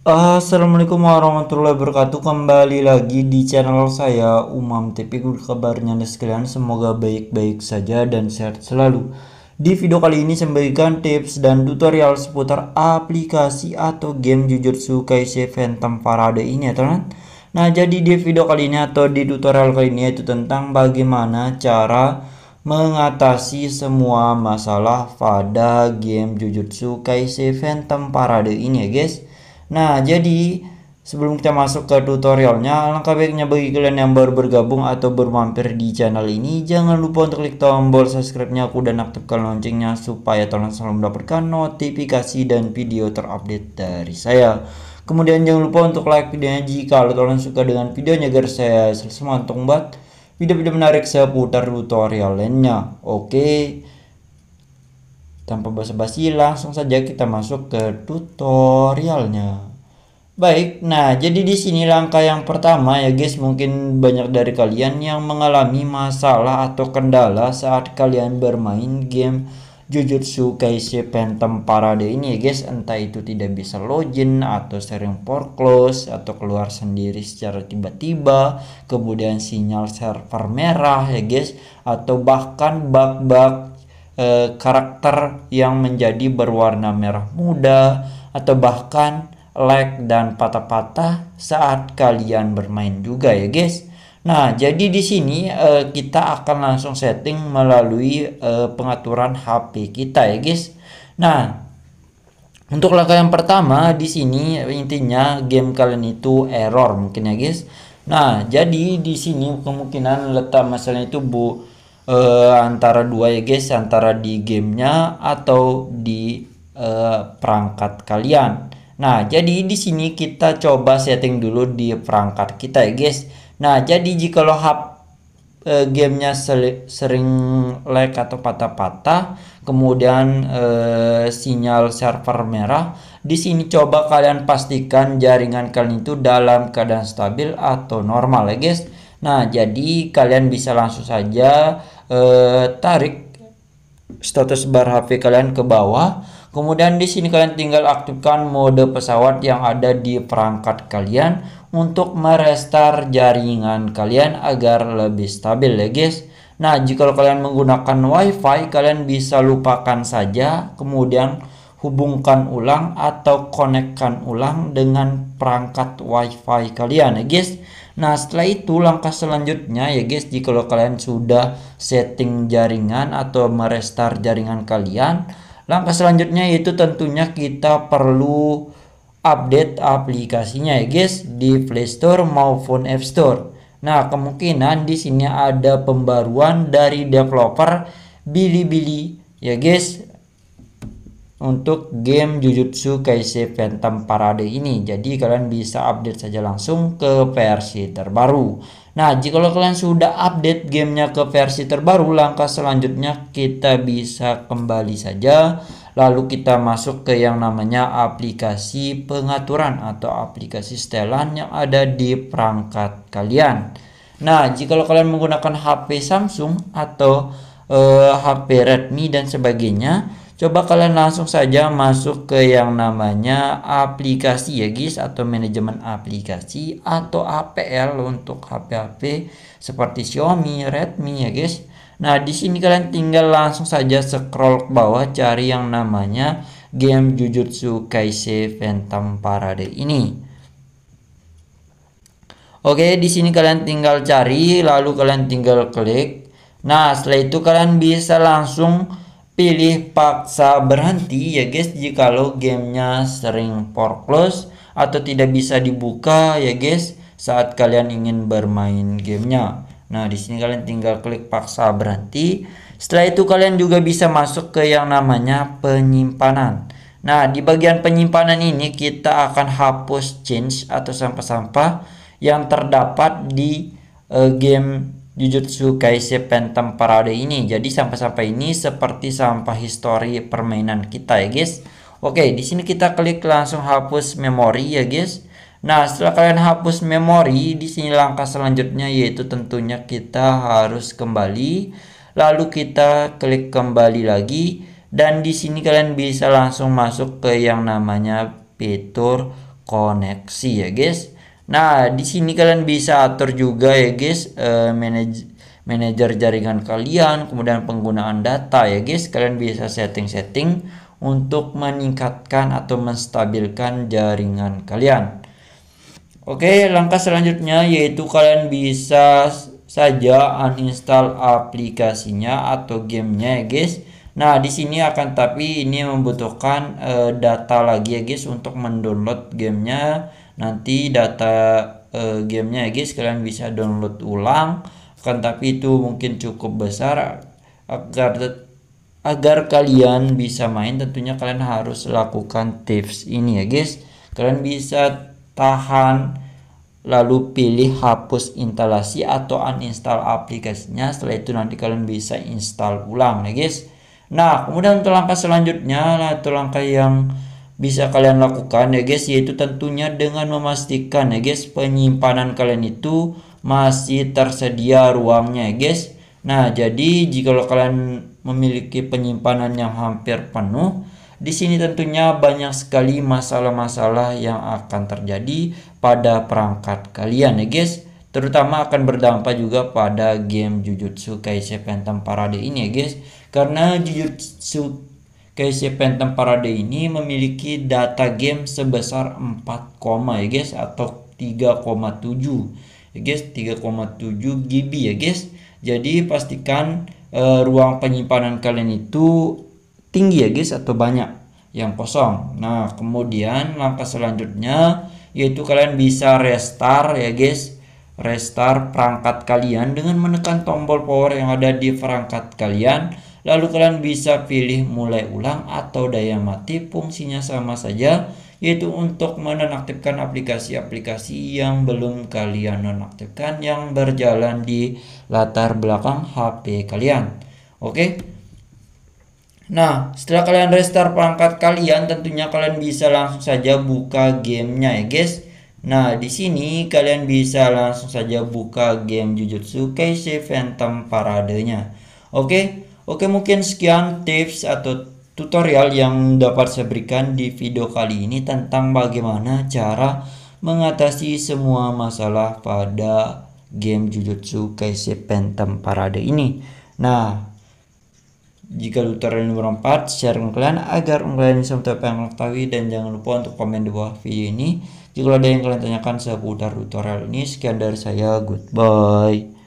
Assalamualaikum warahmatullahi wabarakatuh Kembali lagi di channel saya Umam TV Kabarnya anda sekalian Semoga baik-baik saja dan sehat selalu Di video kali ini saya memberikan tips dan tutorial Seputar aplikasi atau game Jujutsu Kaisen Phantom Parade ini ya teman Nah jadi di video kali ini atau di tutorial kali ini itu tentang bagaimana cara mengatasi semua masalah pada game Jujutsu Kaisen Phantom Parade ini ya guys Nah, jadi sebelum kita masuk ke tutorialnya, alangkah baiknya bagi kalian yang baru bergabung atau bermampir di channel ini, jangan lupa untuk klik tombol subscribe-nya aku dan aktifkan loncengnya supaya kalian selalu mendapatkan notifikasi dan video terupdate dari saya. Kemudian jangan lupa untuk like videonya jika kalian suka dengan videonya agar saya semangat untuk membuat video-video menarik seputar tutorial lainnya. Oke. Tanpa basa-basi langsung saja kita masuk ke tutorialnya. Baik, nah jadi di sini langkah yang pertama ya guys, mungkin banyak dari kalian yang mengalami masalah atau kendala saat kalian bermain game Jujutsu Kaisi Phantom Parade ini ya guys entah itu tidak bisa login atau sering foreclose atau keluar sendiri secara tiba-tiba kemudian sinyal server merah ya guys atau bahkan bug-bug Eh, karakter yang menjadi berwarna merah muda atau bahkan lag dan patah-patah saat kalian bermain juga ya guys. Nah, jadi di sini uh, kita akan langsung setting melalui uh, pengaturan HP kita ya, guys. Nah, untuk langkah yang pertama di sini intinya game kalian itu error mungkin ya, guys. Nah, jadi di sini kemungkinan letak masalah itu bu uh, antara dua ya guys antara di gamenya atau di uh, perangkat kalian nah jadi di sini kita coba setting dulu di perangkat kita ya guys nah jadi jika lo hap uh, gamenya sering lag atau patah-patah kemudian uh, sinyal server merah di sini coba kalian pastikan jaringan kalian itu dalam keadaan stabil atau normal ya guys Nah, jadi kalian bisa langsung saja eh, tarik status bar HP kalian ke bawah kemudian di sini kalian tinggal aktifkan mode pesawat yang ada di perangkat kalian untuk merestar jaringan kalian agar lebih stabil ya guys Nah, jika kalian menggunakan WiFi, kalian bisa lupakan saja, kemudian hubungkan ulang atau konekkan ulang dengan perangkat WiFi kalian, ya guys. Nah setelah itu langkah selanjutnya ya guys jika kalian sudah setting jaringan atau merestart jaringan kalian langkah selanjutnya yaitu tentunya kita perlu update aplikasinya ya guys di Play Store maupun App Store. Nah kemungkinan di sini ada pembaruan dari developer Bilibili ya guys untuk game Jujutsu Kaisen Phantom Parade ini. Jadi kalian bisa update saja langsung ke versi terbaru. Nah, jika kalian sudah update gamenya ke versi terbaru, langkah selanjutnya kita bisa kembali saja. Lalu kita masuk ke yang namanya aplikasi pengaturan atau aplikasi setelan yang ada di perangkat kalian. Nah, jika kalian menggunakan HP Samsung atau uh, eh, HP Redmi dan sebagainya, Coba kalian langsung saja masuk ke yang namanya aplikasi ya guys atau manajemen aplikasi atau APL untuk HP-HP seperti Xiaomi, Redmi ya guys. Nah, di sini kalian tinggal langsung saja scroll ke bawah cari yang namanya game Jujutsu Kaisen Phantom Parade ini. Oke, di sini kalian tinggal cari lalu kalian tinggal klik. Nah, setelah itu kalian bisa langsung Pilih paksa berhenti ya guys jika lo gamenya sering foreclose atau tidak bisa dibuka ya guys saat kalian ingin bermain gamenya. Nah di sini kalian tinggal klik paksa berhenti. Setelah itu kalian juga bisa masuk ke yang namanya penyimpanan. Nah di bagian penyimpanan ini kita akan hapus change atau sampah-sampah yang terdapat di uh, game Jujutsu Kaisen parade ini. Jadi sampah-sampah ini seperti sampah histori permainan kita ya guys. Oke, di sini kita klik langsung hapus memori ya guys. Nah, setelah kalian hapus memori, di sini langkah selanjutnya yaitu tentunya kita harus kembali lalu kita klik kembali lagi dan di sini kalian bisa langsung masuk ke yang namanya fitur koneksi ya guys. Nah, di sini kalian bisa atur juga ya guys, uh, eh, manage manajer jaringan kalian, kemudian penggunaan data ya guys. Kalian bisa setting-setting untuk meningkatkan atau menstabilkan jaringan kalian. Oke, langkah selanjutnya yaitu kalian bisa saja uninstall aplikasinya atau gamenya ya guys. Nah, di sini akan tapi ini membutuhkan uh, data lagi ya guys untuk mendownload gamenya nanti data e, gamenya ya guys kalian bisa download ulang akan tapi itu mungkin cukup besar agar agar kalian bisa main tentunya kalian harus lakukan tips ini ya guys kalian bisa tahan lalu pilih hapus instalasi atau uninstall aplikasinya setelah itu nanti kalian bisa install ulang ya guys nah kemudian untuk langkah selanjutnya atau nah, langkah yang bisa kalian lakukan ya guys yaitu tentunya dengan memastikan ya guys penyimpanan kalian itu masih tersedia ruangnya ya guys nah jadi jika kalian memiliki penyimpanan yang hampir penuh di sini tentunya banyak sekali masalah-masalah yang akan terjadi pada perangkat kalian ya guys terutama akan berdampak juga pada game Jujutsu Kaisen Phantom Parade ini ya guys karena Jujutsu guys temparade Phantom Parade ini memiliki data game sebesar 4, ya guys atau 3,7 ya guys 3,7 GB ya guys jadi pastikan uh, ruang penyimpanan kalian itu tinggi ya guys atau banyak yang kosong nah kemudian langkah selanjutnya yaitu kalian bisa restart ya guys restart perangkat kalian dengan menekan tombol power yang ada di perangkat kalian Lalu kalian bisa pilih mulai ulang atau daya mati fungsinya sama saja yaitu untuk menonaktifkan aplikasi-aplikasi yang belum kalian nonaktifkan yang berjalan di latar belakang HP kalian. Oke. Nah, setelah kalian restart perangkat kalian, tentunya kalian bisa langsung saja buka gamenya ya, guys. Nah, di sini kalian bisa langsung saja buka game Jujutsu Kaisen Phantom Parade-nya. Oke. Oke mungkin sekian tips atau tutorial yang dapat saya berikan di video kali ini tentang bagaimana cara mengatasi semua masalah pada game Jujutsu Kaisen Phantom Parade ini. Nah, jika tutorial nomor bermanfaat, share dengan kalian agar kalian bisa mengetahui yang mengetahui dan jangan lupa untuk komen di bawah video ini. Jika ada yang kalian tanyakan seputar tutorial ini, sekian dari saya, goodbye.